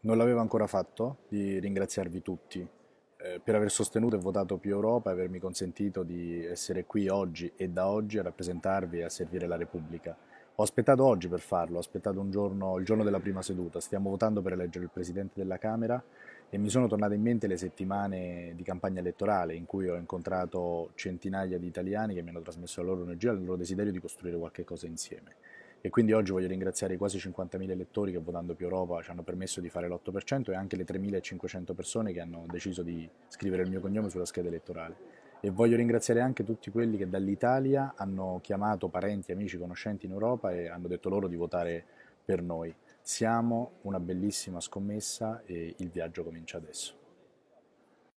non l'avevo ancora fatto, di ringraziarvi tutti eh, per aver sostenuto e votato più Europa e avermi consentito di essere qui oggi e da oggi a rappresentarvi e a servire la Repubblica. Ho aspettato oggi per farlo, ho aspettato giorno, il giorno della prima seduta, stiamo votando per eleggere il Presidente della Camera e mi sono tornate in mente le settimane di campagna elettorale in cui ho incontrato centinaia di italiani che mi hanno trasmesso la loro energia e il loro desiderio di costruire qualche cosa insieme. E quindi oggi voglio ringraziare i quasi 50.000 elettori che votando più Europa ci hanno permesso di fare l'8% e anche le 3.500 persone che hanno deciso di scrivere il mio cognome sulla scheda elettorale. E voglio ringraziare anche tutti quelli che dall'Italia hanno chiamato parenti, amici, conoscenti in Europa e hanno detto loro di votare per noi. Siamo una bellissima scommessa e il viaggio comincia adesso.